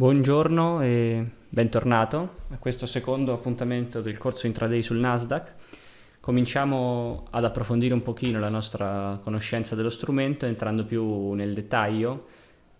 Buongiorno e bentornato a questo secondo appuntamento del corso intraday sul Nasdaq. Cominciamo ad approfondire un pochino la nostra conoscenza dello strumento entrando più nel dettaglio,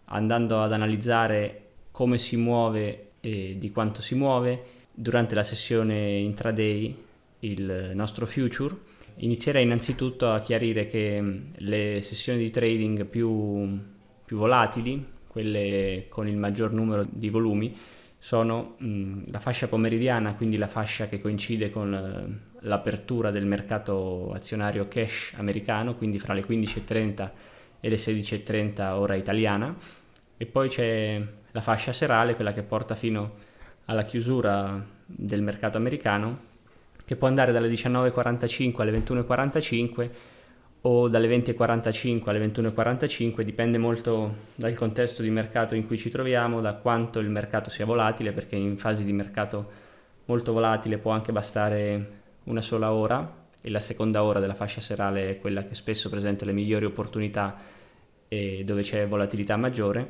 andando ad analizzare come si muove e di quanto si muove durante la sessione intraday il nostro future. Inizierei innanzitutto a chiarire che mm, le sessioni di trading più, più volatili quelle con il maggior numero di volumi, sono mh, la fascia pomeridiana, quindi la fascia che coincide con eh, l'apertura del mercato azionario cash americano, quindi fra le 15.30 e le 16.30 ora italiana, e poi c'è la fascia serale, quella che porta fino alla chiusura del mercato americano, che può andare dalle 19.45 alle 21.45 o dalle 20.45 alle 21.45, dipende molto dal contesto di mercato in cui ci troviamo, da quanto il mercato sia volatile, perché in fasi di mercato molto volatile può anche bastare una sola ora e la seconda ora della fascia serale è quella che spesso presenta le migliori opportunità e dove c'è volatilità maggiore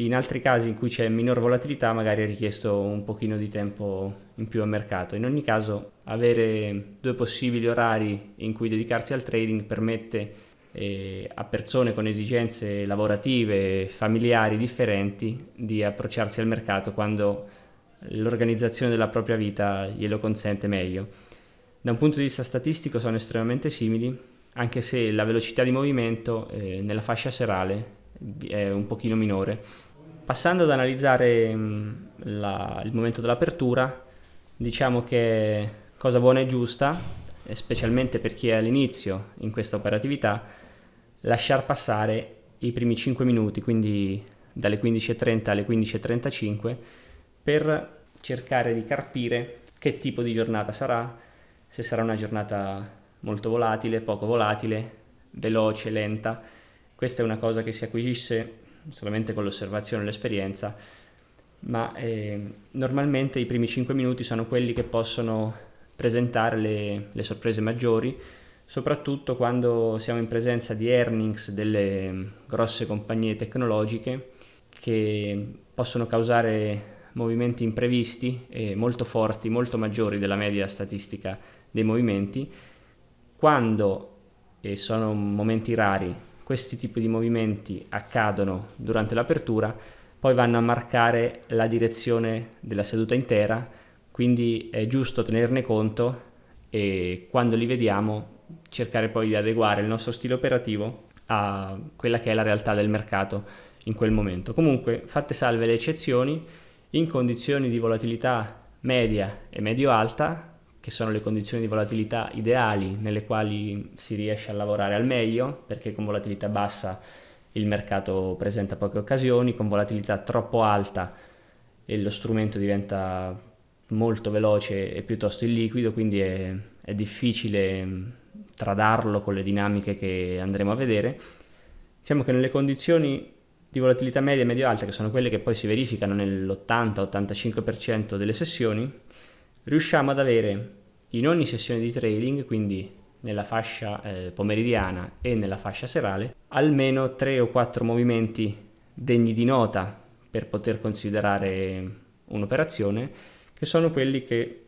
in altri casi in cui c'è minor volatilità magari è richiesto un pochino di tempo in più al mercato. In ogni caso avere due possibili orari in cui dedicarsi al trading permette eh, a persone con esigenze lavorative, familiari differenti di approcciarsi al mercato quando l'organizzazione della propria vita glielo consente meglio. Da un punto di vista statistico sono estremamente simili, anche se la velocità di movimento eh, nella fascia serale è un pochino minore Passando ad analizzare mh, mm, la, il momento dell'apertura, diciamo che cosa buona e giusta, specialmente per chi è all'inizio in questa operatività, lasciar passare i primi 5 minuti, quindi dalle 15.30 alle 15.35, per cercare di capire che tipo di giornata sarà, se sarà una giornata molto volatile, poco volatile, veloce, lenta. Questa è una cosa che si acquisisce solamente con l'osservazione e l'esperienza, ma eh, normalmente i primi 5 minuti sono quelli che possono presentare le, le, sorprese maggiori, soprattutto quando siamo in presenza di earnings delle ehm, grosse compagnie tecnologiche che possono causare movimenti imprevisti e molto forti, molto maggiori della media statistica dei movimenti, quando, e sono momenti rari, questi tipi di movimenti accadono durante l'apertura, poi vanno a marcare la direzione della seduta intera, quindi è giusto tenerne conto e quando li vediamo cercare poi di adeguare il nostro stile operativo a quella che è la realtà del mercato in quel momento. Comunque, fatte salve le eccezioni, in condizioni di volatilità media e medio-alta che sono le condizioni di volatilità ideali nelle quali si riesce a lavorare al meglio, perché con volatilità bassa il mercato presenta poche occasioni, con volatilità troppo alta e lo strumento diventa molto veloce e piuttosto illiquido, quindi è, è difficile mm, tradarlo con le dinamiche che andremo a vedere. Diciamo che nelle condizioni di volatilità media e medio-alta, che sono quelle che poi si verificano nell'80-85% delle sessioni, riusciamo ad avere in ogni sessione di trading, quindi nella fascia eh, pomeridiana e nella fascia serale, almeno 3 o 4 movimenti degni di nota per poter considerare un'operazione, che sono quelli che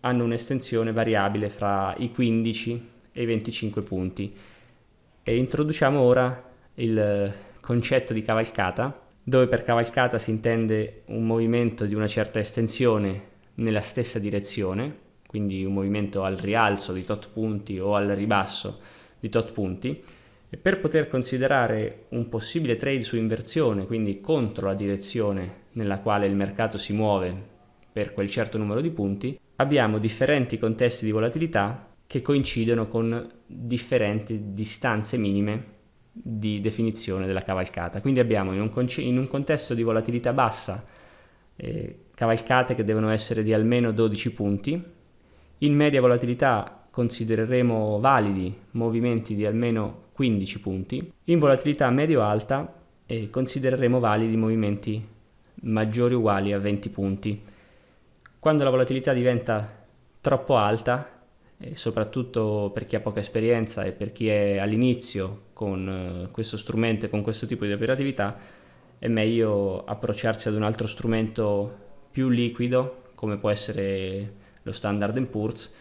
hanno un'estensione variabile fra i 15 e i 25 punti. E introduciamo ora il concetto di cavalcata, dove per cavalcata si intende un movimento di una certa estensione nella stessa direzione, quindi un movimento al rialzo di tot punti o al ribasso di tot punti, e per poter considerare un possibile trade su inversione, quindi contro la direzione nella quale il mercato si muove per quel certo numero di punti, abbiamo differenti contesti di volatilità che coincidono con differenti distanze minime di definizione della cavalcata. Quindi abbiamo in un, conce- in un contesto di volatilità bassa eh, cavalcate che devono essere di almeno 12 punti, in media volatilità considereremo validi movimenti di almeno 15 punti. In volatilità medio-alta eh, considereremo validi movimenti maggiori o uguali a 20 punti. Quando la volatilità diventa troppo alta, eh, soprattutto per chi ha poca esperienza e per chi è all'inizio con eh, questo strumento e con questo tipo di operatività, è meglio approcciarsi ad un altro strumento più liquido, come può essere lo standard Poor's,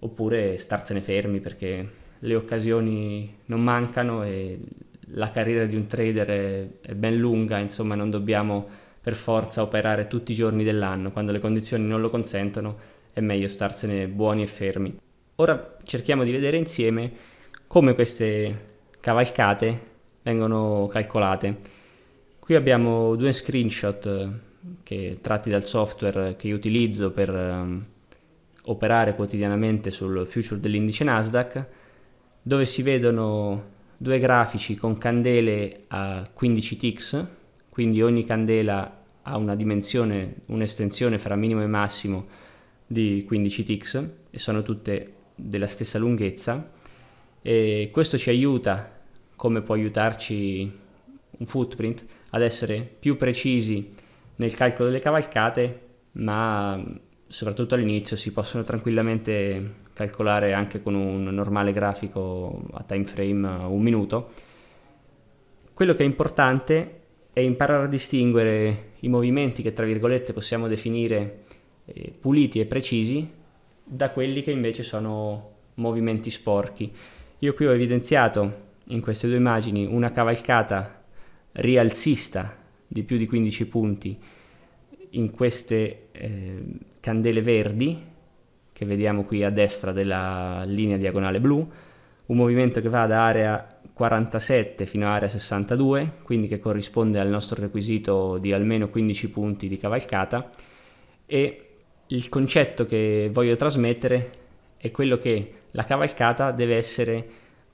oppure starsene fermi perché le occasioni non mancano e la carriera di un trader è, è ben lunga, insomma non dobbiamo per forza operare tutti i giorni dell'anno, quando le condizioni non lo consentono è meglio starsene buoni e fermi. Ora cerchiamo di vedere insieme come queste cavalcate vengono calcolate. Qui abbiamo due screenshot eh, che, tratti dal software che io utilizzo per ehm, operare quotidianamente sul future dell'indice Nasdaq, dove si vedono due grafici con candele a 15 ticks, quindi ogni candela ha una dimensione, un'estensione fra minimo e massimo di 15 ticks e sono tutte della stessa lunghezza e questo ci aiuta, come può aiutarci un footprint, ad essere più precisi nel calcolo delle cavalcate, ma soprattutto all'inizio, si possono tranquillamente calcolare anche con un normale grafico a time frame eh, un minuto. Quello che è importante è imparare a distinguere i movimenti che tra virgolette possiamo definire eh, puliti e precisi da quelli che invece sono movimenti sporchi. Io qui ho evidenziato in queste due immagini una cavalcata rialzista di più di 15 punti in queste eh, candele verdi che vediamo qui a destra della linea diagonale blu, un movimento che va da area 47 fino a area 62, quindi che corrisponde al nostro requisito di almeno 15 punti di cavalcata e il concetto che voglio trasmettere è quello che la cavalcata deve essere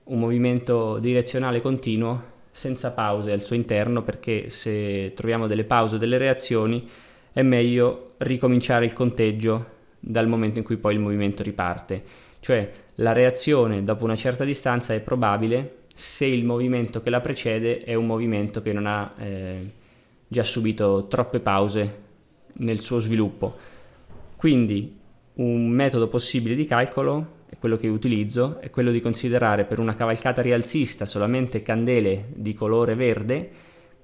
un movimento direzionale continuo senza pause al suo interno perché se troviamo delle pause o delle reazioni è meglio ricominciare il conteggio dal momento in cui poi il movimento riparte. Cioè la reazione dopo una certa distanza è probabile se il movimento che la precede è un movimento che non ha eh, già subito troppe pause nel suo sviluppo. Quindi un metodo possibile di calcolo, quello che utilizzo, è quello di considerare per una cavalcata rialzista solamente candele di colore verde,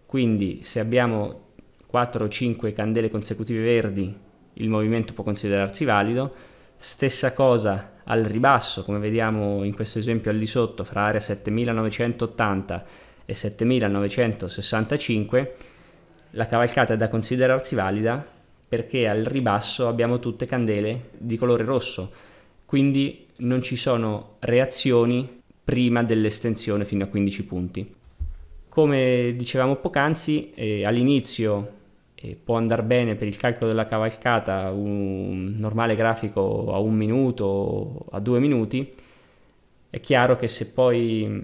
quindi se abbiamo 4 o 5 candele consecutive verdi il movimento può considerarsi valido. Stessa cosa al ribasso, come vediamo in questo esempio al di sotto, fra area 7980 e 7965, la cavalcata è da considerarsi valida perché al ribasso abbiamo tutte candele di colore rosso, quindi non ci sono reazioni prima dell'estensione fino a 15 punti. Come dicevamo poc'anzi, eh, all'inizio eh, può andare bene per il calcolo della cavalcata un normale grafico a un minuto o a due minuti, è chiaro che se poi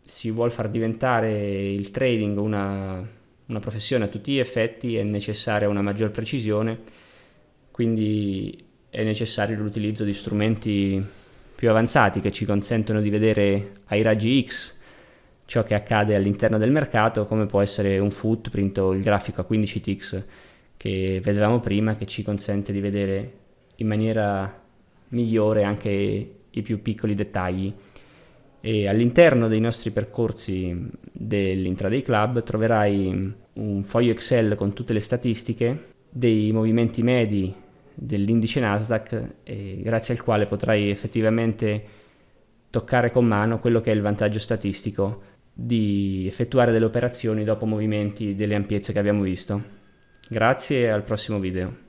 si vuole far diventare il trading una, una professione a tutti gli effetti è necessaria una maggior precisione, quindi è necessario l'utilizzo di strumenti più avanzati che ci consentono di vedere ai raggi X ciò che accade all'interno del mercato, come può essere un footprint o il grafico a 15 ticks che vedevamo prima, che ci consente di vedere in maniera migliore anche i più piccoli dettagli. E all'interno dei nostri percorsi dell'Intraday Club troverai un foglio Excel con tutte le statistiche dei movimenti medi dell'indice Nasdaq, grazie al quale potrai effettivamente toccare con mano quello che è il vantaggio statistico di effettuare delle operazioni dopo movimenti delle ampiezze che abbiamo visto. Grazie e al prossimo video.